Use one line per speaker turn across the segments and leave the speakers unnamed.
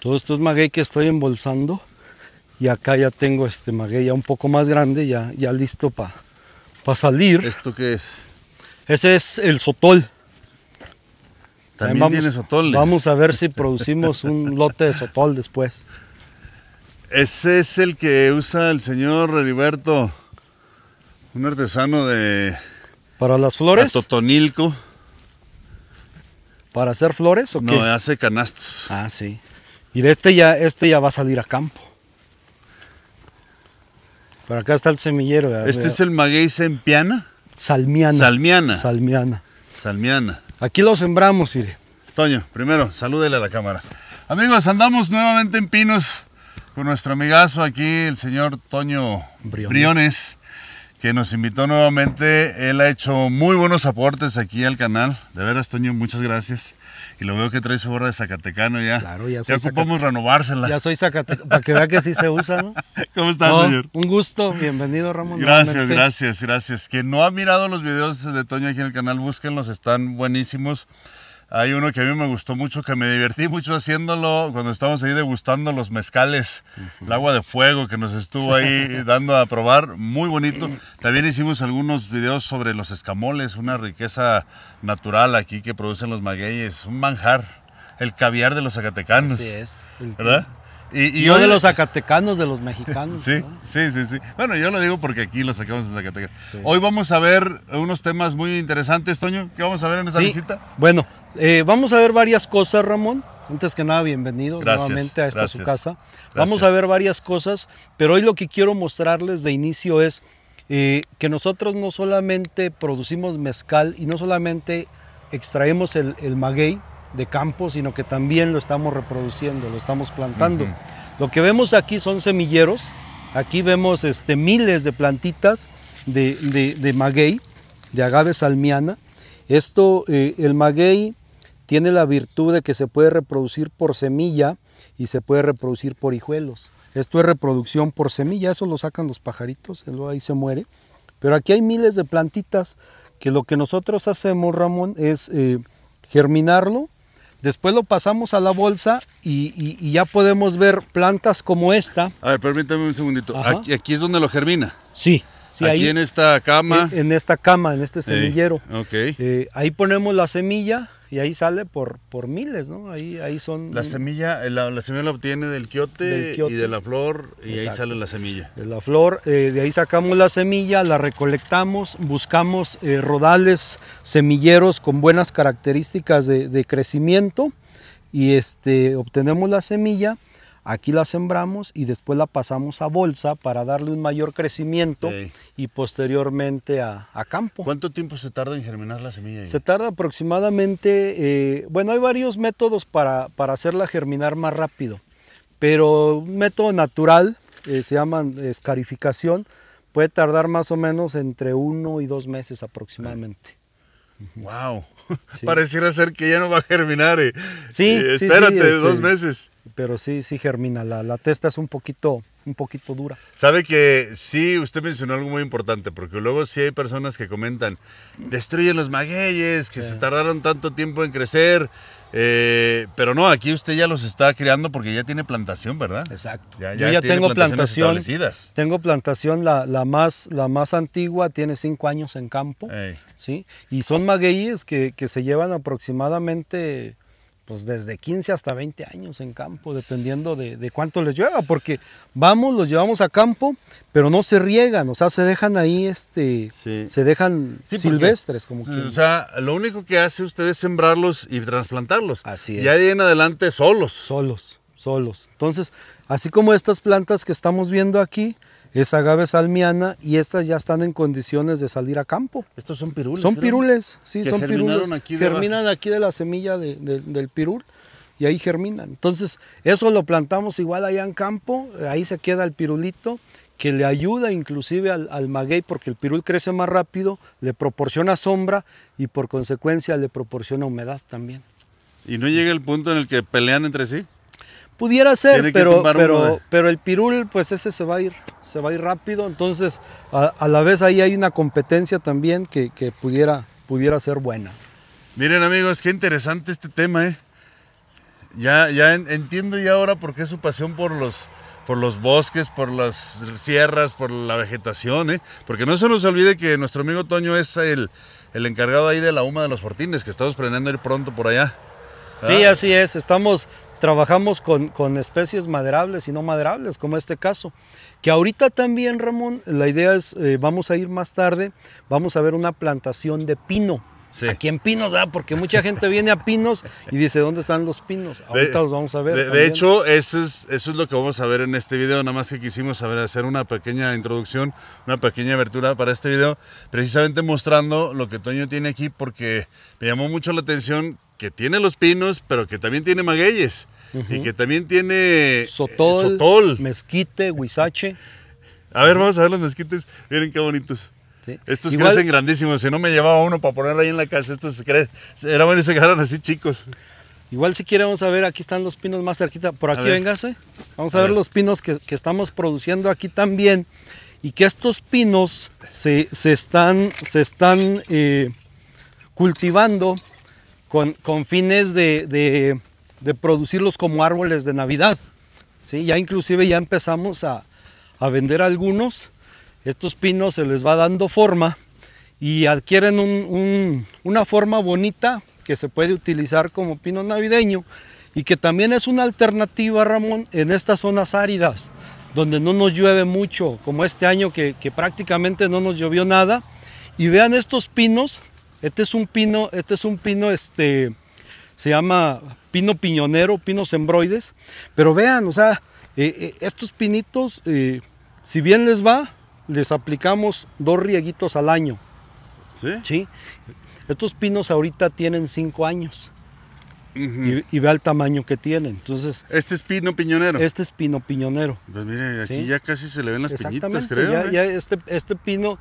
Todo esto es maguey que estoy embolsando y acá ya tengo este maguey ya un poco más grande, ya, ya listo para pa salir. ¿Esto qué es? Ese es el sotol. También vamos, tiene sotoles. Vamos a ver si producimos un lote de sotol después.
Ese es el que usa el señor Heriberto, un artesano de... ¿Para las flores?
Totonilco. ¿Para hacer flores o qué? No, hace canastos. Ah, sí. Y este ya, este ya va a salir a campo. Por acá está el semillero. Este es el maguey sempiana. Salmiana. Salmiana. Salmiana.
Salmiana.
Aquí lo sembramos, Ire.
Toño, primero, salúdele a la cámara. Amigos, andamos nuevamente en Pinos con nuestro amigazo aquí, el señor Toño Briones que nos invitó nuevamente. Él ha hecho muy buenos aportes aquí al canal. De veras, Toño, muchas gracias. Y lo veo que trae su gorra de Zacatecano ya.
Claro, ya soy Ya ocupamos renovársela. Ya soy Zacatecano, para que vea que sí se usa, ¿no? ¿Cómo estás, señor? Un gusto, bienvenido, Ramón. Gracias, gracias,
gracias. Quien no ha mirado los videos de Toño aquí en el canal, búsquenlos, están buenísimos. Hay uno que a mí me gustó mucho, que me divertí mucho haciéndolo cuando estábamos ahí degustando los mezcales, el agua de fuego que nos estuvo ahí dando a probar, muy bonito. También hicimos algunos videos sobre los escamoles, una riqueza natural aquí que producen los magueyes, un manjar, el caviar de los zacatecanos. Así es. ¿Verdad? Y, de los zacatecanos, de los mexicanos. sí, sí, sí, sí. Bueno, yo lo digo porque aquí lo sacamos de Zacatecas. Hoy vamos a ver unos temas muy interesantes,
Toño. ¿Qué vamos a ver en esa visita? Bueno, eh, vamos a ver varias cosas, Ramón. Antes que nada, bienvenido nuevamente a esta su casa. Vamos a ver varias cosas, pero hoy lo que quiero mostrarles de inicio es eh, que nosotros no solamente producimos mezcal y no solamente extraemos el, el maguey, de campo, sino que también lo estamos reproduciendo, lo estamos plantando. Lo que vemos aquí son semilleros, aquí vemos este, miles de plantitas de, maguey, de agave salmiana. Esto, eh, el maguey tiene la virtud de que se puede reproducir por semilla y se puede reproducir por hijuelos. Esto es reproducción por semilla, eso lo sacan los pajaritos, ahí se muere. Pero aquí hay miles de plantitas que lo que nosotros hacemos, Ramón, es eh, germinarlo Después lo pasamos a la bolsa y, ya podemos ver plantas como esta.
A ver, permítame un segundito. Aquí, es donde lo germina. Sí. sí aquí en esta cama.
En, esta cama, en este semillero. ok. Eh, ahí ponemos la semilla y ahí sale por, por miles, ¿no? Ahí, ahí son... La
semilla eh, la, semilla la obtiene del quiote, y de la flor y ahí sale la semilla. De la
flor, eh, de ahí sacamos la semilla, la recolectamos, buscamos eh, rodales semilleros con buenas características de, crecimiento y este, obtenemos la semilla Aquí la sembramos y después la pasamos a bolsa para darle un mayor crecimiento y posteriormente a, campo. ¿Cuánto tiempo se tarda en germinar la semilla? Se tarda aproximadamente, eh, bueno, hay varios métodos para, para, hacerla germinar más rápido, pero un método natural, eh, se llama escarificación, puede tardar más o menos entre uno y dos meses aproximadamente. ¡Wow! Pareciera
ser que ya no va a germinar. Eh. Eh, sí, espérate este, dos
meses. Pero sí, sí germina. La, la, testa es un poquito, un poquito dura.
Sabe que sí, usted mencionó algo muy importante, porque luego sí hay personas que comentan, destruyen los magueyes, que se tardaron tanto tiempo en crecer. Eh, pero no, aquí usted ya los está creando porque ya tiene plantación, ¿verdad? Exacto. Ya, ya ya tengo plantación. Establecidas.
Tengo plantación, la, la, más, la más antigua tiene cinco años en campo. ¿sí? Y son magueyes que, que se llevan aproximadamente pues desde 15 hasta 20 años en campo, dependiendo de, cuánto les llueva, porque vamos, los llevamos a campo, pero no se riegan, o sea, se dejan ahí, este, se dejan silvestres. como O
sea, lo único que hace usted es sembrarlos y trasplantarlos. Así es. Ya ahí
en adelante solos. Solos, solos. Entonces, así como estas plantas que estamos viendo aquí, es agave salmiana y estas ya están en condiciones de salir a campo. Estos son pirules. Son pirules, sí, son pirules. Aquí germinan aquí de la semilla del pirul y ahí germinan. Entonces, eso lo plantamos igual allá en campo, eh, ahí se queda el pirulito que le ayuda inclusive al, al maguey porque el pirul crece más rápido, le proporciona sombra y por consecuencia le proporciona humedad también. ¿Y no llega el punto en el que pelean entre sí?
Pudiera ser, pero,
pero, el pirul, pues ese se va a ir, se va a ir rápido. Entonces, a, la vez ahí hay una competencia también que, pudiera, pudiera ser buena.
Miren amigos, qué interesante este tema, ¿eh? Ya, ya entiendo ya ahora por qué su pasión por los, por los bosques, por las sierras, por la vegetación, ¿eh? Porque no se nos olvide que nuestro amigo Toño es el, el encargado ahí de
la UMA de los Fortines, que estamos planeando ir pronto por allá. Sí, ah. así es. Estamos Trabajamos con, con, especies maderables y no maderables, como este caso. Que ahorita también, Ramón, la idea es, eh, vamos a ir más tarde, vamos a ver una plantación de pino. Aquí en Pinos, ¿verdad? porque mucha gente viene a Pinos y dice, ¿dónde están los pinos? Ahorita los vamos a ver. De,
hecho, eso es, eso es lo que vamos a ver en este video, nada más que quisimos hacer una pequeña introducción, una pequeña abertura para este video, precisamente mostrando lo que Toño tiene aquí, porque me llamó mucho la atención que tiene los pinos, pero que también tiene magueyes. Y que también tiene eh, sotol, sotol. mezquite, huizache. A ver, vamos a ver los mezquites. Miren qué bonitos. Estos crecen grandísimos. Si no me llevaba uno para ponerlo ahí en la
casa, estos crecen. Era bueno, se quedaron así chicos. Igual si quieres vamos a ver, aquí están los pinos más cerquita. Por aquí, véngase. Vamos a, ver, los pinos que, estamos produciendo aquí también. Y que estos pinos se, están, se están eh, cultivando con, fines de, producirlos como árboles de Navidad. ¿sí? Ya inclusive ya empezamos a, vender algunos. Estos pinos se les va dando forma y adquieren una forma bonita que se puede utilizar como pino navideño y que también es una alternativa, Ramón, en estas zonas áridas, donde no nos llueve mucho, como este año que, que prácticamente no nos llovió nada. Y vean estos pinos este es un pino, este es un pino, este, se llama pino piñonero, pino sembroides. Pero vean, o sea, eh, eh, estos pinitos, eh, si bien les va, les aplicamos dos rieguitos al año. ¿Sí? Sí. Estos pinos ahorita tienen cinco años. y, y, vea el tamaño que tienen. Entonces, este es pino piñonero. Este es pino piñonero. Pues mire, aquí ya casi se le ven las piñitas, creo. este, este pino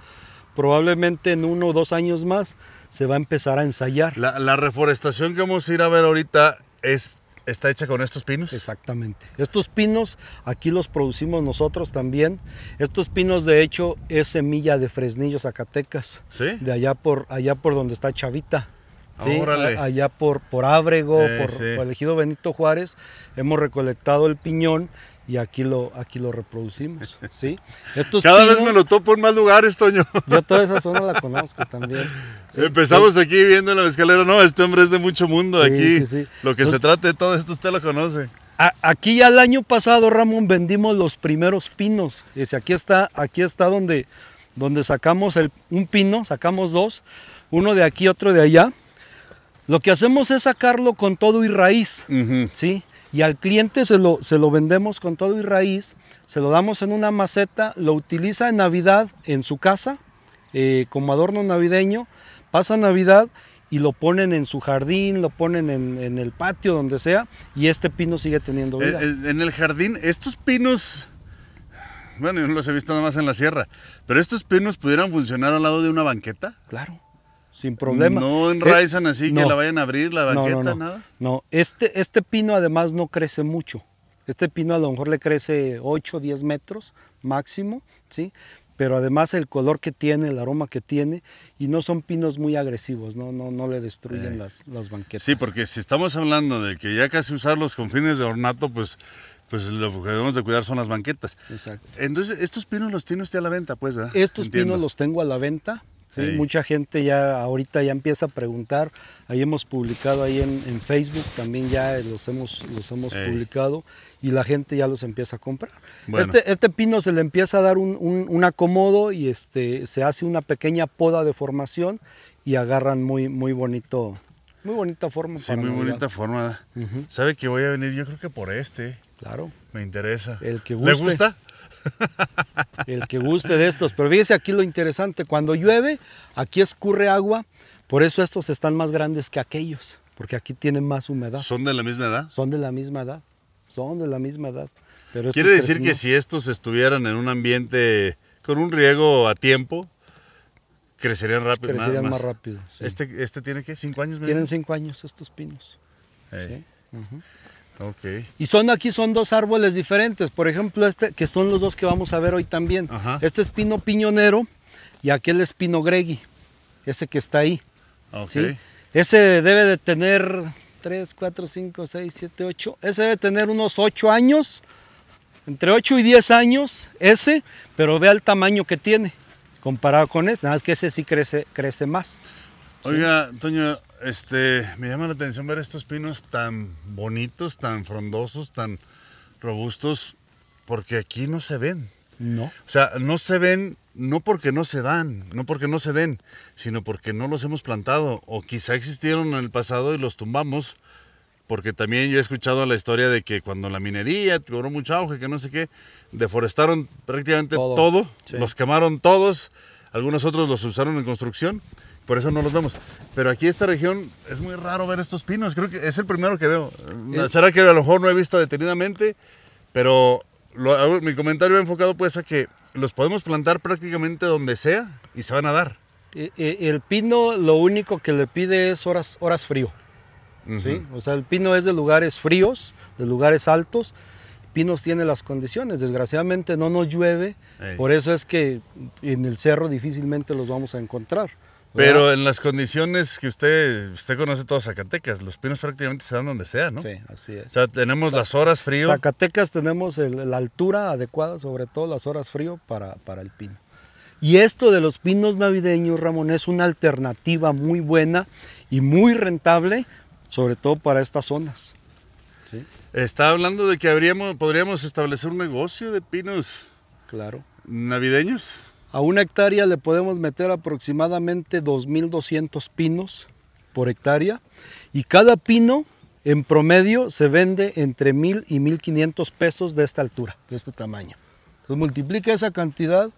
probablemente en uno o dos años más se va a empezar a ensayar. La, reforestación que vamos a ir a ver ahorita es está hecha con estos pinos. Exactamente. Estos pinos aquí los producimos nosotros también. Estos pinos de hecho es semilla de Fresnillo Zacatecas. Sí. De allá por allá por donde está Chavita. Sí, allá por, por Ábrego, eh, por, el ejido Benito Juárez, hemos recolectado el piñón y aquí lo, aquí lo reproducimos. ¿sí? Cada vez me lo topo en más lugares, Toño. Yo toda esa zona la conozco también. Empezamos aquí
viendo en la escalera, no, este hombre es de mucho mundo sí, aquí. Lo que se trate de todo esto usted lo conoce.
aquí ya el año pasado, Ramón, vendimos los primeros pinos. Dice, aquí está, aquí está donde, donde sacamos el, un pino, sacamos dos, uno de aquí, otro de allá. Lo que hacemos es sacarlo con todo y raíz, ¿sí? y al cliente se lo, se lo vendemos con todo y raíz, se lo damos en una maceta, lo utiliza en Navidad en su casa eh, como adorno navideño, pasa Navidad y lo ponen en su jardín, lo ponen en, el patio, donde sea, y este pino sigue teniendo vida. En,
en el jardín, estos
pinos,
bueno, yo no los he visto nada más en la sierra,
pero estos pinos pudieran funcionar al lado de una banqueta. Claro sin problema. No eh, enraizan así que la vayan a abrir, la banqueta, nada. No, este, este pino además no crece mucho. Este pino a lo mejor le crece 8, 10 metros máximo, ¿sí? Pero además el color que tiene, el aroma que tiene, y no son pinos muy agresivos, no, no, no le destruyen eh, las, las, banquetas.
Sí, porque si estamos hablando de que ya casi usarlos los fines de ornato, pues, pues lo que debemos de cuidar son las banquetas. Exacto. Entonces, estos pinos los tiene usted a la
venta, pues, Estos pinos los tengo a la venta ¿sí? Mucha gente ya ahorita ya empieza a preguntar. Ahí hemos publicado ahí en, Facebook, también ya los hemos, los hemos publicado y la gente ya los empieza a comprar. Este, este, pino se le empieza a dar un, un, acomodo y este, se hace una pequeña poda de formación y agarran muy, muy bonito. Muy bonita forma. Sí, muy bonita
forma. ¿Sabe que voy a venir? Yo creo que por
este. Claro. Me interesa. El que ¿Le gusta? El que guste de estos. Pero fíjese aquí lo interesante, cuando llueve, aquí escurre agua, por eso estos están más grandes que aquellos, porque aquí tienen más humedad. ¿Son de la misma edad? Son de la misma edad, son de la misma edad. Quiere decir que si
estos estuvieran en un ambiente con un riego a tiempo, crecerían rápido. Crecerían más, rápido. Este,
¿Este tiene qué? ¿Cinco años? Tienen cinco años estos pinos. Y son aquí son dos árboles diferentes. Por ejemplo, este, que son los dos que vamos a ver hoy también. Este es pino piñonero y aquel es pino gregui, ese que está ahí. Ese debe de tener 3, 4, 5, 6, 7, 8. Ese debe tener unos 8 años, entre 8 y 10 años, ese, pero vea el tamaño que tiene comparado con este. Nada más que ese sí crece, crece más. Oiga,
este, me llama la atención ver estos pinos tan bonitos, tan frondosos, tan robustos, porque aquí no se ven. No. O sea, no se ven no porque no se dan, no porque no se den, sino porque no los hemos plantado o quizá existieron en el pasado y los tumbamos, porque también yo he escuchado la historia de que cuando la minería cobró mucho auge, que no sé qué, deforestaron prácticamente todo, los quemaron todos, algunos otros los usaron en construcción por eso no los vemos. Pero aquí esta región es muy raro ver estos pinos, creo que es el primero que veo. Será que a lo mejor no he visto detenidamente, pero mi comentario ha enfocado pues a que los podemos plantar
prácticamente donde sea y se van a dar. E, e, el pino lo único que le pide es horas, horas frío. O sea, el pino es de lugares fríos, de lugares altos. Pinos tiene las condiciones, desgraciadamente no nos llueve, por eso es que en el cerro difícilmente los vamos a encontrar. Pero en las condiciones que
usted, usted conoce todos Zacatecas, los pinos prácticamente se dan donde sea, ¿no?
Sí, así es. O
sea, tenemos las horas frío.
Zacatecas tenemos la altura adecuada, sobre todo las horas frío para, para el pino. Y esto de los pinos navideños, Ramón, es una alternativa muy buena y muy rentable, sobre todo para estas zonas.
¿Sí? Está hablando
de que habríamos, podríamos establecer un negocio de pinos. Claro. ¿Navideños? A una hectárea le podemos meter aproximadamente 2.200 pinos por hectárea y cada pino en promedio se vende entre 1.000 y 1.500 pesos de esta altura, de este tamaño. Entonces multiplica esa cantidad.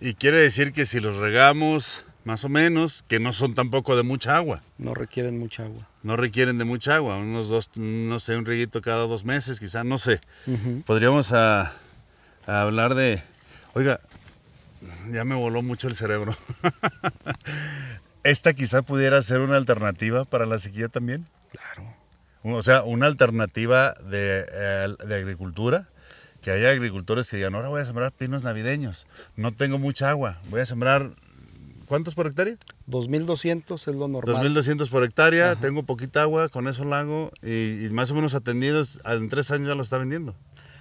Y quiere decir que si los regamos más o menos, que no son tampoco de mucha agua.
No requieren mucha agua.
No requieren de mucha agua, unos dos, no sé, un rieguito cada dos meses, quizá, no sé. Podríamos ah, hablar de, oiga, ya me voló mucho el cerebro. ¿Esta quizá pudiera ser una alternativa para la sequía también? Claro. O sea, una alternativa eh, de, agricultura, que haya agricultores que digan, ahora voy a sembrar pinos navideños, no tengo mucha agua, voy a sembrar, ¿cuántos por hectárea? 2.200 es lo normal. 2.200 por hectárea, tengo poquita agua, con eso lo hago, y más o menos atendidos, en tres años
ya lo está vendiendo,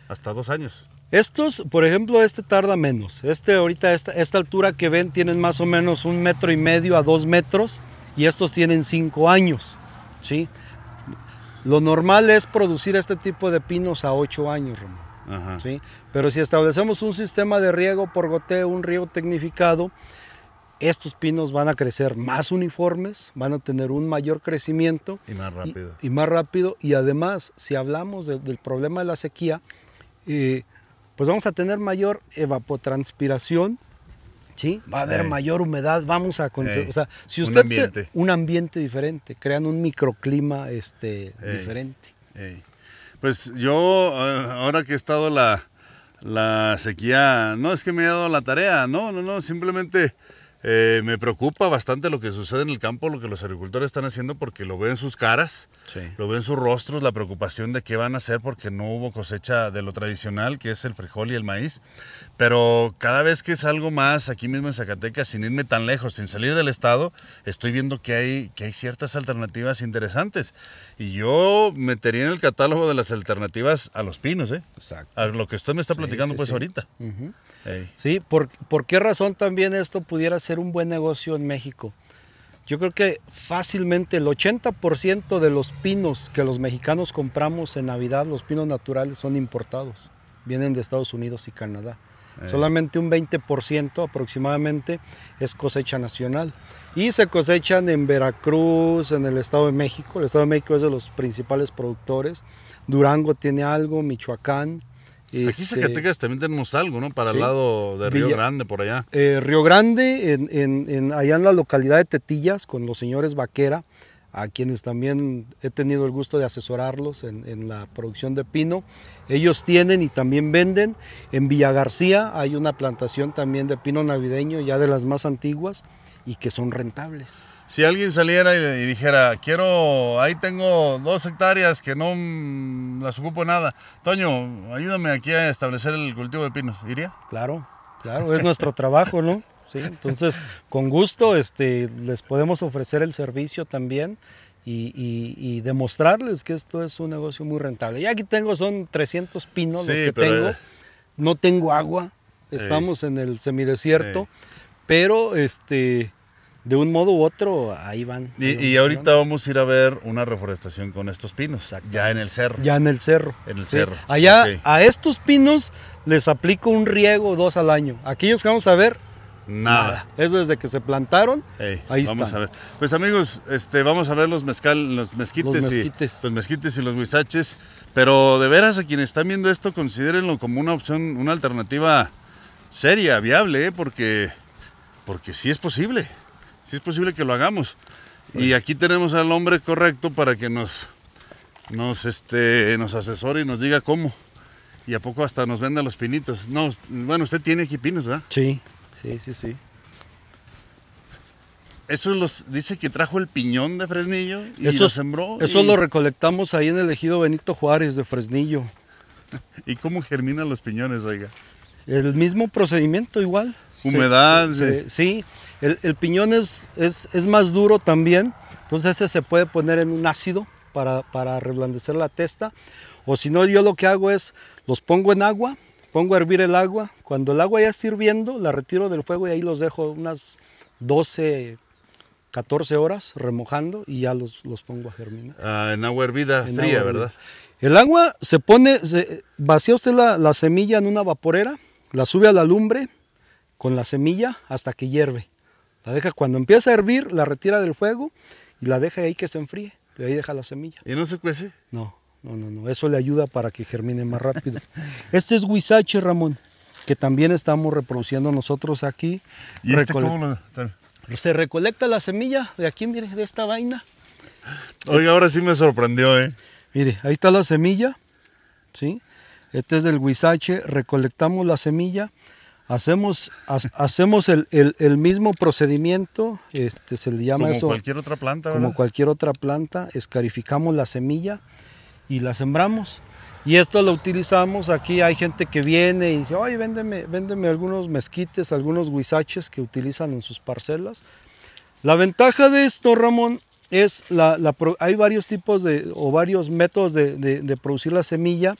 hasta dos años. Estos, por ejemplo, este tarda menos. Este ahorita, esta, altura que ven, tienen más o menos un metro y medio a dos metros y estos tienen cinco años. ¿sí? Lo normal es producir este tipo de pinos a ocho años, ¿sí? Pero si establecemos un sistema de riego por goteo, un riego tecnificado, estos pinos van a crecer más uniformes, van a tener un mayor crecimiento.
Y más rápido.
Y, más rápido. Y además, si hablamos del problema de la sequía, eh, pues vamos a tener mayor evapotranspiración, ¿sí? Va a haber mayor humedad, vamos a... si usted... Un ambiente. un ambiente diferente, crean un microclima este, diferente.
Pues yo, eh, ahora que he estado la, la sequía, no es que me haya dado la tarea, no, no, no, simplemente eh, me preocupa bastante lo que sucede en el campo, lo que los agricultores están haciendo, porque lo ven en sus caras, lo ven en sus rostros, la preocupación de qué van a hacer porque no hubo cosecha de lo tradicional, que es el frijol y el maíz pero cada vez que es algo más aquí mismo en Zacatecas, sin irme tan lejos, sin salir del estado, estoy viendo que hay, que hay ciertas alternativas interesantes. Y yo metería en el catálogo de las alternativas
a los pinos, ¿eh? Exacto. A lo que usted me está platicando pues ahorita. Sí, ¿por, ¿por qué razón también esto pudiera ser un buen negocio en México? Yo creo que fácilmente el 80% de los pinos que los mexicanos compramos en Navidad, los pinos naturales, son importados. Vienen de Estados Unidos y Canadá. Eh. Solamente un 20% aproximadamente es cosecha nacional. Y se cosechan en Veracruz, en el Estado de México. El Estado de México es de los principales productores. Durango tiene algo, Michoacán. Este, Aquí Zacatecas
también tenemos algo, ¿no? Para el lado de Río Grande, por allá. Eh,
Río Grande, en, allá en la localidad de Tetillas, con los señores Vaquera, a quienes también he tenido el gusto de asesorarlos en, la producción de pino. Ellos tienen y también venden. En Villa García hay una plantación también de pino navideño, ya de las más antiguas, y que son rentables. Si alguien saliera y,
dijera, quiero, ahí tengo dos hectáreas que no las ocupo nada, Toño, ayúdame aquí a establecer el cultivo de pinos, ¿iría?
Claro, claro, es nuestro trabajo, ¿no? Entonces, con gusto este, les podemos ofrecer el servicio también y, demostrarles que esto es un negocio muy rentable. Y aquí tengo, son 300 pinos los que tengo. Eh, no tengo agua, eh, estamos en el semidesierto, eh. pero este, de un modo u otro, ahí van. Y, ahorita vamos a ir a ver una reforestación con estos pinos, ya en el cerro. Ya en el cerro. En el cerro. Allá a estos pinos les aplico un riego dos al año. Aquí que vamos a ver, Nada. Es desde que se plantaron. ahí vamos a ver. Pues amigos, este,
vamos a ver los mezcal, los mezquites, los mezquites. Y, los mezquites y los huizaches. Pero de veras a quienes están viendo esto, considérenlo como una opción, una alternativa seria, viable, ¿eh? porque, porque sí es posible. Sí es posible que lo hagamos. Y aquí tenemos al hombre correcto para que nos, nos, este, nos asesore y nos diga cómo. Y a poco hasta nos venda los pinitos. No, bueno, usted tiene aquí pinos, ¿verdad?
Sí. Sí, sí, sí.
Eso los dice que trajo el piñón de Fresnillo y eso, lo sembró. Eso lo
recolectamos ahí en el ejido Benito Juárez de Fresnillo. ¿Y cómo germinan los piñones, oiga? El mismo procedimiento igual. Humedad. sí, el, piñón es, más duro también, entonces ese se puede poner en un ácido para, para reblandecer la testa. O si no, yo lo que hago es los pongo en agua, Pongo a hervir el agua. Cuando el agua ya está hirviendo, la retiro del fuego y ahí los dejo unas 12, 14 horas remojando y ya los, los pongo a germinar.
Ah, en agua hervida fría, ¿verdad?
El agua se pone, vacía usted la, la, semilla en una vaporera, la sube a la lumbre con la semilla hasta que hierve. La deja cuando empieza a hervir, la retira del fuego y la deja ahí que se enfríe. Y ahí deja la semilla. ¿Y no se cuece? No no, no, no. Eso le ayuda para que germine más rápido. este es huizache, Ramón, que también estamos reproduciendo nosotros aquí. Este se recolecta la semilla de aquí, mire, de esta vaina. Oiga, ahora sí me sorprendió, ¿eh? Mire, ahí está la semilla, ¿sí? Este es del huizache, recolectamos la semilla, hacemos, hacemos el, mismo procedimiento, este, se le llama eso... Como cualquier otra planta, Como cualquier otra planta, escarificamos la semilla, y la sembramos. Y esto lo utilizamos, aquí hay gente que viene y dice, ay, véndeme, algunos mezquites, algunos guisaches que utilizan en sus parcelas. La ventaja de esto, Ramón, es la, hay varios tipos de, o varios métodos de, producir la semilla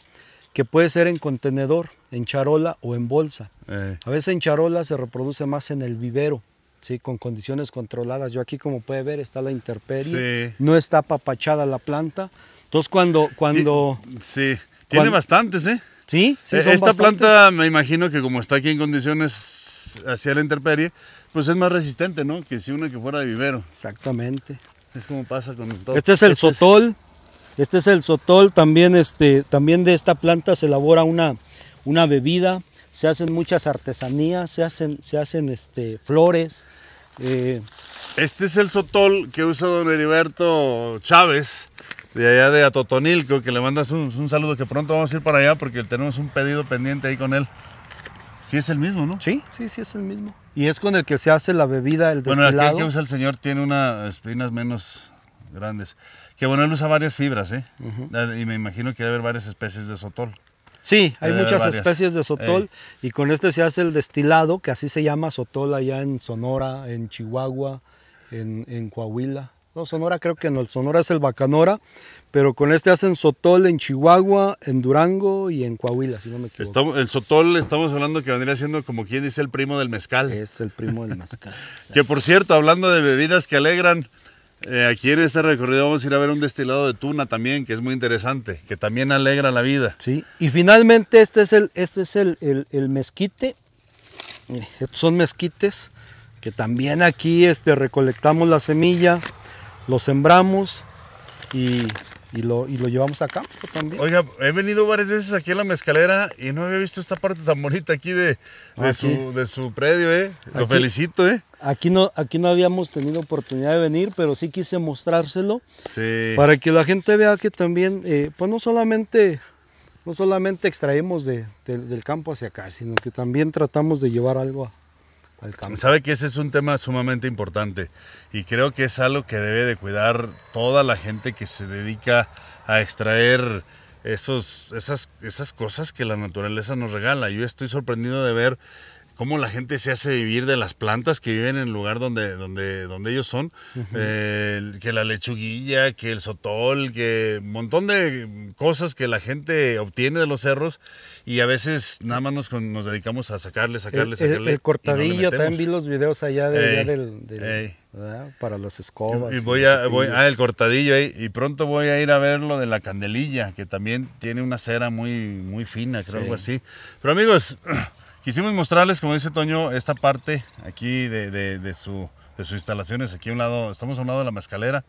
que puede ser en contenedor, en charola o en bolsa. Eh. A veces en charola se reproduce más en el vivero, ¿sí? con condiciones controladas. Yo aquí, como puede ver, está la intemperie, no está apapachada la planta. Entonces cuando... cuando sí, tiene bastantes, ¿eh? Sí, sí. E, son Esta planta
me imagino que como está aquí en condiciones hacia la intemperie, pues es más resistente, ¿no? Que si una que fuera de vivero. Exactamente. Es como pasa con todo. Este es el este
sotol. Este es el sotol. También, este, también de esta planta se elabora una, una bebida. Se hacen muchas artesanías, se hacen, se hacen este, flores. Eh.
Este es el sotol que usa don Heriberto Chávez de allá de Atotonilco, que le mandas un, saludo, que pronto vamos a ir
para allá porque tenemos un pedido pendiente ahí con él. Sí es el mismo, ¿no? Sí, sí, sí es el mismo. Y es con el que se hace la bebida, el destilado. Bueno, el que usa
el señor tiene unas espinas menos grandes. Que bueno, él usa varias fibras, ¿eh? Y me imagino que debe haber varias especies de sotol.
Sí, hay muchas especies de sotol y con este se hace el destilado, que así se llama sotol allá en Sonora, en Chihuahua, en, en Coahuila. No, Sonora creo que no, el Sonora es el Bacanora, pero con este hacen sotol en Chihuahua, en Durango y en Coahuila, si no me
equivoco. el sotol estamos hablando que vendría siendo como quien dice el primo del mezcal. Es el primo del mezcal. que por cierto, hablando de bebidas que alegran, eh, aquí en este recorrido vamos a ir a ver un destilado de tuna también, que es muy interesante, que también alegra la vida. Sí,
y finalmente este es el, este es el, el, mezquite. Eh, estos son mezquites que también aquí este, recolectamos la semilla lo sembramos y, lo, lo llevamos a campo también.
Oiga, he venido varias veces
aquí a la mezcalera y no había visto esta parte tan bonita aquí de, de, Su, predio, ¿eh? Lo felicito, ¿eh? Aquí no, aquí no habíamos tenido oportunidad de venir, pero sí quise mostrárselo para que la gente vea que también, eh, pues no solamente no solamente extraemos del campo hacia acá, sino que también tratamos de llevar algo a...
Sabe que ese es un tema sumamente importante y creo que es algo que debe de cuidar toda la gente que se dedica a extraer esos, esas, esas cosas que la naturaleza nos regala. Yo estoy sorprendido de ver cómo la gente se hace vivir de las plantas que viven en el lugar donde, donde, donde ellos son. que la lechuguilla, que el sotol, que un montón de cosas que la gente obtiene de los cerros y a veces nada más nos, dedicamos a sacarle, sacarle, el, sacarle. El, cortadillo, también vi
los videos allá, de,
para las escobas. voy a, ah, el cortadillo ahí, y pronto voy a ir a ver lo de la candelilla, que también tiene una cera muy, muy fina, creo algo así. Pero amigos, Quisimos mostrarles, como dice Toño, esta parte aquí de, su de sus instalaciones. Aquí a un lado, estamos a un lado de la mezcalera,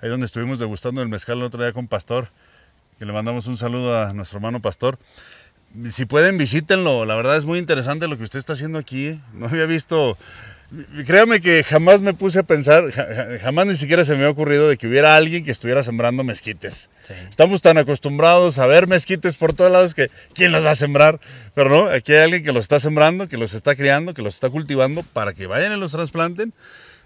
ahí donde estuvimos degustando el mezcal el otro día con Pastor, que le mandamos un saludo a nuestro hermano Pastor. Si pueden, visítenlo, la verdad es muy interesante lo que usted está haciendo aquí. No había visto Créame que jamás me puse a pensar, jamás ni siquiera se me ha ocurrido de que hubiera alguien que estuviera sembrando mezquites. Estamos tan acostumbrados a ver mezquites por todos lados que ¿quién los va a sembrar? Pero no, aquí hay alguien que los está sembrando, que los está criando, que los está cultivando para que vayan y los trasplanten.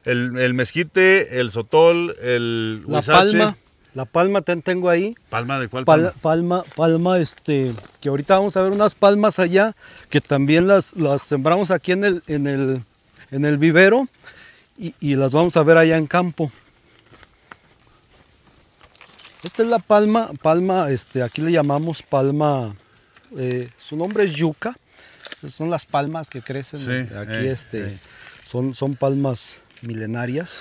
El, mezquite, el sotol, el
La palma, la palma tengo ahí. ¿Palma de cuál palma? palma? Palma, este, que ahorita vamos a ver unas palmas allá, que también las, las sembramos aquí En el en el vivero y, las vamos a ver allá en campo. Esta es la palma, palma, este, aquí le llamamos palma, eh, su nombre es yuca, son las palmas que crecen aquí, este, Son, son palmas milenarias.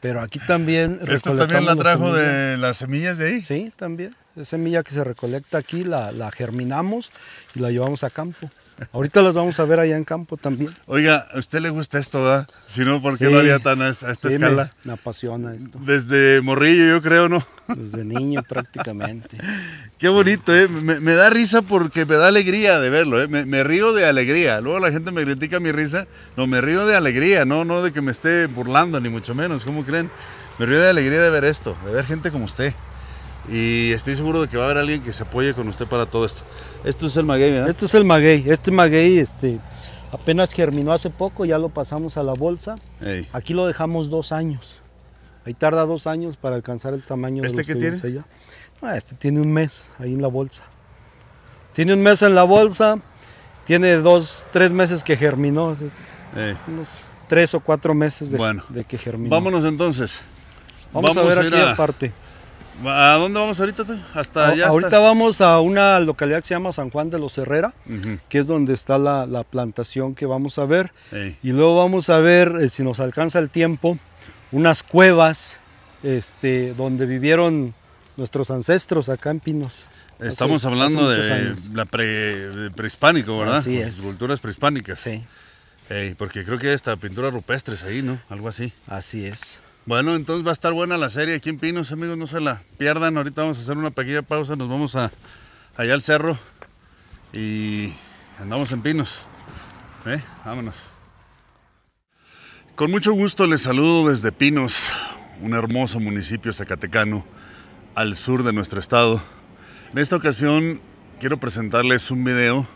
Pero aquí también recolectamos Esto también la trajo de las semillas de ahí. Sí, también. Es semilla que se recolecta aquí, la, la, germinamos y la llevamos a campo. Ahorita los vamos a ver allá en campo también. Oiga, ¿a usted
le gusta esto, verdad? Si no, ¿por qué no lo haría tan a, esta escala? Me,
apasiona esto.
Desde morrillo, yo creo, ¿no? Desde niño prácticamente. Qué bonito, ¿eh? Me, da risa porque me da alegría de verlo, ¿eh? Me, me, río de alegría. Luego la gente me critica mi risa. No, me río de alegría, no, no de que me esté burlando, ni mucho menos, ¿cómo creen? Me río de alegría de ver esto, de ver gente como usted. Y estoy seguro de que va a haber alguien que se apoye con usted para todo esto.
Esto es el maguey, Esto es el maguey. Este maguey este, apenas germinó hace poco, ya lo pasamos a la bolsa. Aquí lo dejamos dos años. Ahí tarda dos años para alcanzar el tamaño ¿Este de que tiene? Ah, este tiene un mes ahí en la bolsa. Tiene un mes en la bolsa, tiene dos, tres meses que germinó. Unos tres o cuatro meses de, de que germinó. Vámonos entonces. Vamos, a ver aquí aparte.
¿A dónde vamos ahorita? Hasta allá ahorita
vamos a una localidad que se llama San Juan de los Herrera, que es donde está la, plantación que vamos a ver. Y luego vamos a ver, eh, si nos alcanza el tiempo, unas cuevas este, donde vivieron nuestros ancestros acá en Pinos. Estamos hablando de
la prehispánico, ¿verdad? Así es. Culturas prehispánicas. Sí. porque creo que hay hasta pinturas rupestres ahí, ¿no? Algo así. Así es. Bueno, entonces va a estar buena la serie aquí en Pinos, amigos, no se la pierdan. Ahorita vamos a hacer una pequeña pausa, nos vamos a, allá al cerro y andamos en Pinos. ¿Eh? Vámonos. Con mucho gusto les saludo desde Pinos, un hermoso municipio zacatecano al sur de nuestro estado. En esta ocasión quiero presentarles un video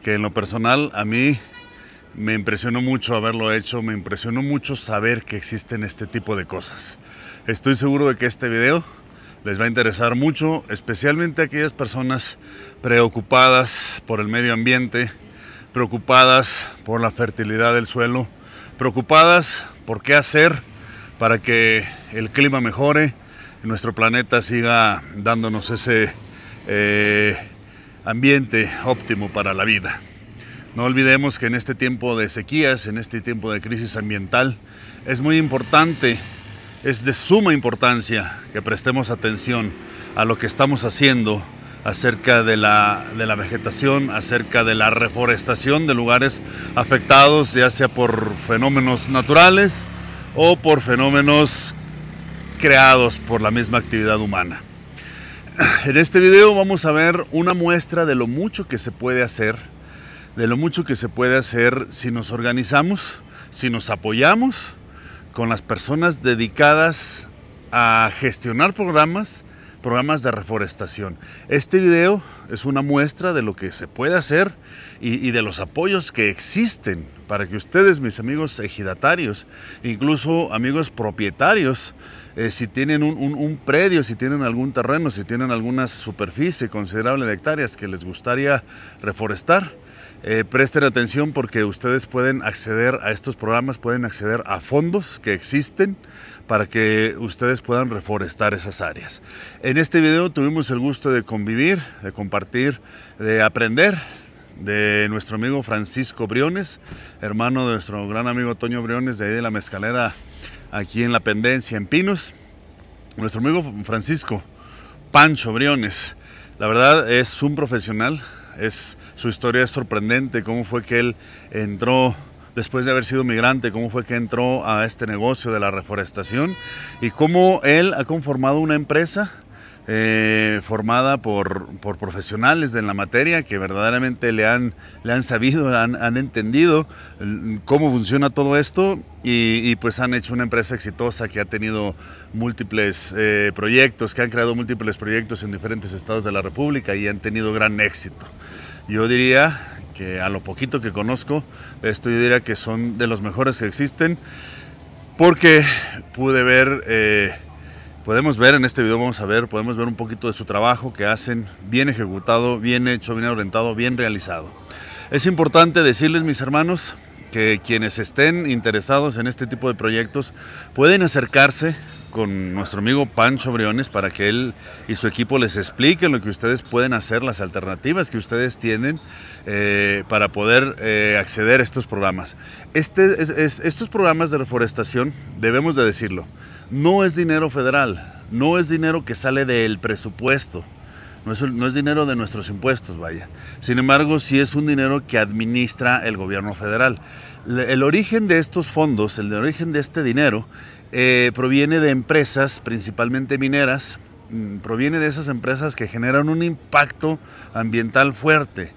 que en lo personal a mí me impresionó mucho haberlo hecho, me impresionó mucho saber que existen este tipo de cosas. Estoy seguro de que este video les va a interesar mucho, especialmente a aquellas personas preocupadas por el medio ambiente, preocupadas por la fertilidad del suelo, preocupadas por qué hacer para que el clima mejore y nuestro planeta siga dándonos ese eh, ambiente óptimo para la vida. No olvidemos que en este tiempo de sequías, en este tiempo de crisis ambiental, es muy importante, es de suma importancia que prestemos atención a lo que estamos haciendo acerca de la, de la vegetación, acerca de la reforestación de lugares afectados, ya sea por fenómenos naturales o por fenómenos creados por la misma actividad humana. En este video vamos a ver una muestra de lo mucho que se puede hacer de lo mucho que se puede hacer si nos organizamos, si nos apoyamos con las personas dedicadas a gestionar programas, programas de reforestación. Este video es una muestra de lo que se puede hacer y, de los apoyos que existen para que ustedes, mis amigos ejidatarios, incluso amigos propietarios, eh, si tienen un, predio, si tienen algún terreno, si tienen alguna superficie considerable de hectáreas que les gustaría reforestar, eh, presten atención porque ustedes pueden acceder a estos programas, pueden acceder a fondos que existen para que ustedes puedan reforestar esas áreas. En este video tuvimos el gusto de convivir, de compartir, de aprender de nuestro amigo Francisco Briones, hermano de nuestro gran amigo Toño Briones de ahí de la mezcalera aquí en La Pendencia, en Pinos. Nuestro amigo Francisco Pancho Briones, la verdad es un profesional, es su historia es sorprendente, cómo fue que él entró después de haber sido migrante, cómo fue que entró a este negocio de la reforestación y cómo él ha conformado una empresa eh, formada por, profesionales en la materia que verdaderamente le han, le han sabido, han, han entendido mm, cómo funciona todo esto y, pues han hecho una empresa exitosa que ha tenido múltiples eh, proyectos, que han creado múltiples proyectos en diferentes estados de la República y han tenido gran éxito. Yo diría que a lo poquito que conozco, esto yo diría que son de los mejores que existen, porque pude ver, eh, podemos ver en este video, vamos a ver, podemos ver un poquito de su trabajo que hacen bien ejecutado, bien hecho, bien orientado, bien realizado. Es importante decirles, mis hermanos, que quienes estén interesados en este tipo de proyectos pueden acercarse con nuestro amigo Pancho Briones para que él y su equipo les expliquen lo que ustedes pueden hacer, las alternativas que ustedes tienen eh, para poder eh, acceder a estos programas. Este, estos programas de reforestación, debemos de decirlo, no es dinero federal, no es dinero que sale del presupuesto. No es, no es, dinero de nuestros impuestos, vaya. Sin embargo, sí es un dinero que administra el gobierno federal. El origen de estos fondos, el origen de este dinero, eh, proviene de empresas, principalmente mineras, mm, proviene de esas empresas que generan un impacto ambiental fuerte,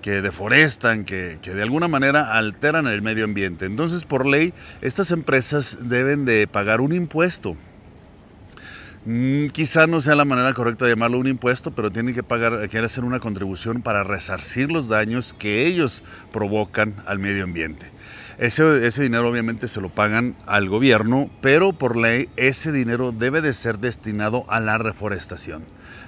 que deforestan, que, de alguna manera alteran el medio ambiente. Entonces, por ley, estas empresas deben de pagar un impuesto. Mm, quizá no sea la manera correcta de llamarlo un impuesto, pero tienen que pagar, quieren hacer una contribución para resarcir los daños que ellos provocan al medio ambiente. Ese, ese, dinero obviamente se lo pagan al gobierno, pero por ley ese dinero debe de ser destinado a la reforestación.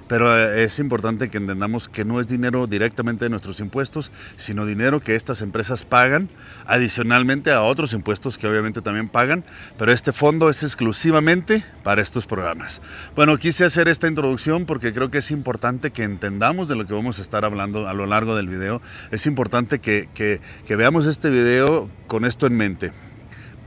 Pero eh, es importante que entendamos que no es dinero directamente de nuestros impuestos, sino dinero que estas empresas pagan adicionalmente a otros impuestos que obviamente también pagan, pero este fondo es exclusivamente para estos programas. Bueno, quise hacer esta introducción porque creo que es importante que entendamos de lo que vamos a estar hablando a lo largo del video. Es importante que, que, veamos este video con esto en mente.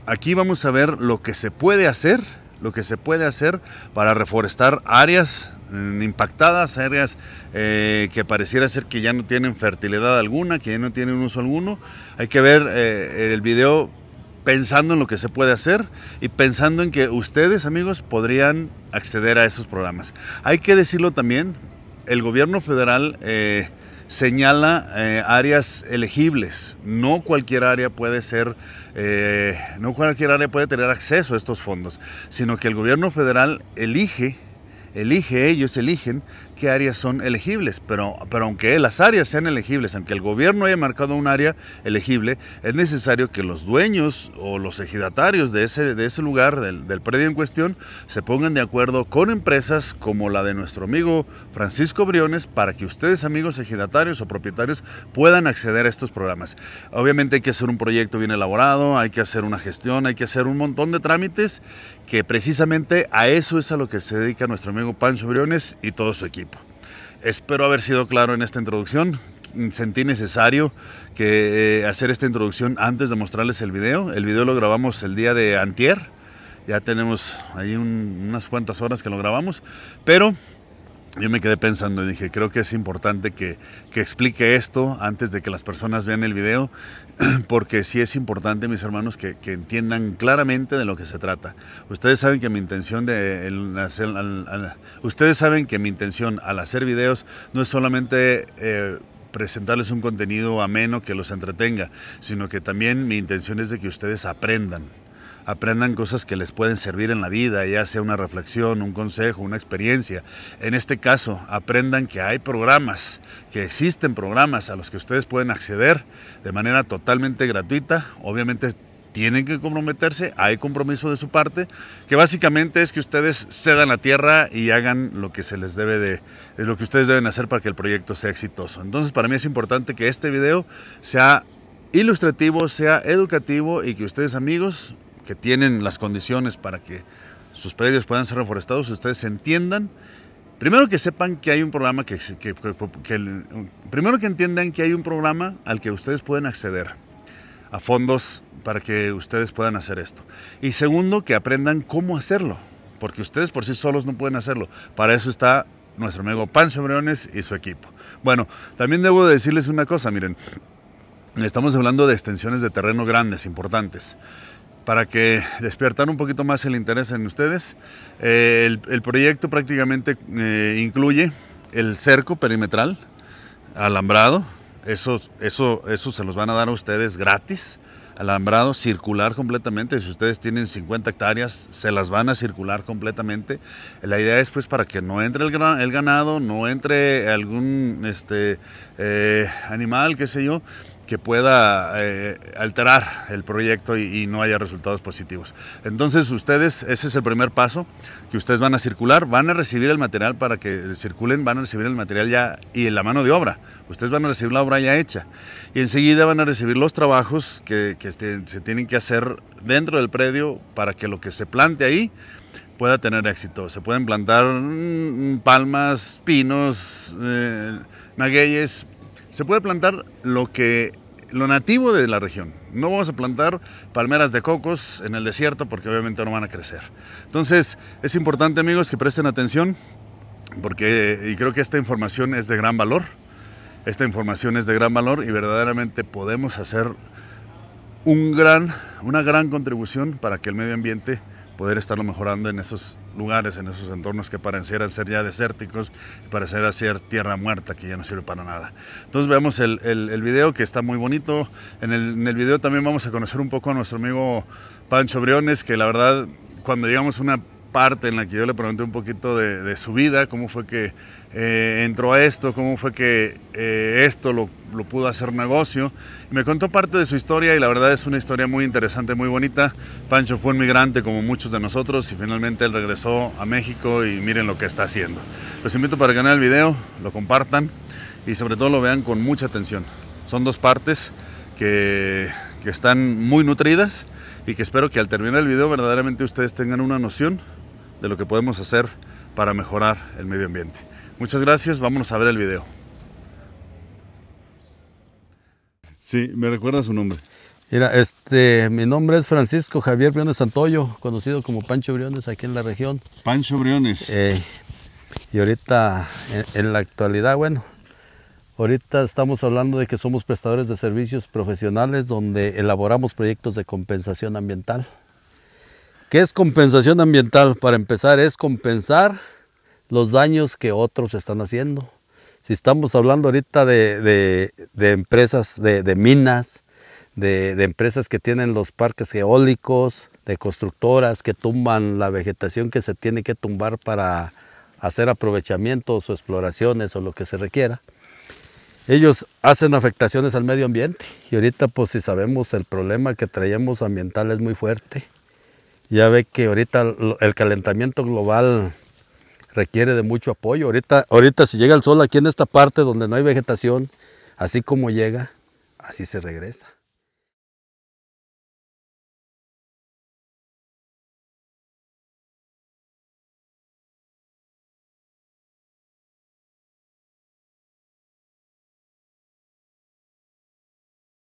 Aquí vamos a ver lo que se puede hacer lo que se puede hacer para reforestar áreas impactadas, áreas eh, que pareciera ser que ya no tienen fertilidad alguna, que ya no tienen uso alguno. Hay que ver eh, el video pensando en lo que se puede hacer y pensando en que ustedes, amigos, podrían acceder a esos programas. Hay que decirlo también, el gobierno federal... Eh, señala áreas elegibles. No cualquier área puede ser, no cualquier área puede tener acceso a estos fondos, sino que el gobierno federal elige elige, ellos eligen qué áreas son elegibles, pero, pero aunque las áreas sean elegibles, aunque el gobierno haya marcado un área elegible, es necesario que los dueños o los ejidatarios de ese, de ese lugar, del, del predio en cuestión, se pongan de acuerdo con empresas como la de nuestro amigo Francisco Briones para que ustedes, amigos ejidatarios o propietarios, puedan acceder a estos programas. Obviamente hay que hacer un proyecto bien elaborado, hay que hacer una gestión, hay que hacer un montón de trámites que precisamente a eso es a lo que se dedica nuestro amigo Pancho Briones y todo su equipo. Espero haber sido claro en esta introducción. Sentí necesario que eh, hacer esta introducción antes de mostrarles el video. El video lo grabamos el día de antier. Ya tenemos ahí unas cuantas horas que lo grabamos. Pero yo me quedé pensando y dije, creo que es importante que, explique esto antes de que las personas vean el video, porque sí es importante, mis hermanos, que, entiendan claramente de lo que se trata. Ustedes saben que mi intención de ustedes saben que mi intención al hacer videos no es solamente eh, presentarles un contenido ameno que los entretenga, sino que también mi intención es de que ustedes aprendan aprendan cosas que les pueden servir en la vida, ya sea una reflexión, un consejo, una experiencia. En este caso, aprendan que hay programas, que existen programas a los que ustedes pueden acceder de manera totalmente gratuita. Obviamente tienen que comprometerse, hay compromiso de su parte, que básicamente es que ustedes cedan la tierra y hagan lo que se les debe de, lo que ustedes deben hacer para que el proyecto sea exitoso. Entonces, para mí es importante que este video sea ilustrativo, sea educativo y que ustedes amigos que tienen las condiciones para que sus predios puedan ser reforestados, ustedes entiendan, primero que sepan que hay un programa que, primero que entiendan que hay un programa al que ustedes pueden acceder a fondos para que ustedes puedan hacer esto. Y segundo, que aprendan cómo hacerlo, porque ustedes por sí solos no pueden hacerlo. Para eso está nuestro amigo Pancho Breones y su equipo. Bueno, también debo decirles una cosa, miren, estamos hablando de extensiones de terreno grandes, importantes para que despertar un poquito más el interés en ustedes. Eh, el, proyecto prácticamente eh, incluye el cerco perimetral, alambrado, eso, eso, eso se los van a dar a ustedes gratis, alambrado circular completamente, si ustedes tienen 50 hectáreas, se las van a circular completamente. La idea es pues para que no entre el, ganado, no entre algún este, eh, animal, qué sé yo, que pueda eh, alterar el proyecto y, no haya resultados positivos. Entonces ustedes, ese es el primer paso, que ustedes van a circular, van a recibir el material para que circulen, van a recibir el material ya y en la mano de obra. Ustedes van a recibir la obra ya hecha y enseguida van a recibir los trabajos que, este, se tienen que hacer dentro del predio para que lo que se plante ahí pueda tener éxito. Se pueden plantar mm, palmas, pinos, eh, magueyes, se puede plantar lo que lo nativo de la región. No vamos a plantar palmeras de cocos en el desierto porque obviamente no van a crecer. Entonces, es importante, amigos, que presten atención porque creo que esta información es de gran valor. Esta información es de gran valor y verdaderamente podemos hacer un gran, una gran contribución para que el medio ambiente poder estarlo mejorando en esos lugares, en esos entornos que parecieran ser ya desérticos, parecieran ser tierra muerta que ya no sirve para nada. Entonces veamos el, el, video que está muy bonito. En el, en el, video también vamos a conocer un poco a nuestro amigo Pancho Briones, que la verdad cuando llegamos a una parte en la que yo le pregunté un poquito de, su vida, cómo fue que eh, entró a esto, cómo fue que eh, esto lo, pudo hacer negocio. Y me contó parte de su historia y la verdad es una historia muy interesante, muy bonita. Pancho fue un migrante como muchos de nosotros y finalmente él regresó a México y miren lo que está haciendo. Los invito para que vean el video, lo compartan y sobre todo lo vean con mucha atención. Son dos partes que, que están muy nutridas y que espero que al terminar el video verdaderamente ustedes tengan una noción de lo que podemos hacer para mejorar el medio ambiente. Muchas gracias, vámonos a ver el video.
Sí, me recuerda su nombre. Mira, este, mi nombre es Francisco Javier Briones Santoyo, conocido como Pancho Briones aquí en la región. Pancho Briones. Eh, y ahorita, en, la actualidad, bueno, ahorita estamos hablando de que somos prestadores de servicios profesionales donde elaboramos proyectos de compensación ambiental. ¿Qué es compensación ambiental? Para empezar, es compensar los daños que otros están haciendo. Si estamos hablando ahorita de, empresas de, minas, de, de, empresas que tienen los parques eólicos, de constructoras que tumban la vegetación que se tiene que tumbar para hacer aprovechamientos o exploraciones o lo que se requiera. Ellos hacen afectaciones al medio ambiente y ahorita pues si sabemos el problema que traemos ambiental es muy fuerte. Ya ve que ahorita el calentamiento global requiere de mucho apoyo. Ahorita, ahorita si llega el sol aquí en esta parte donde no hay vegetación, así como llega, así se regresa.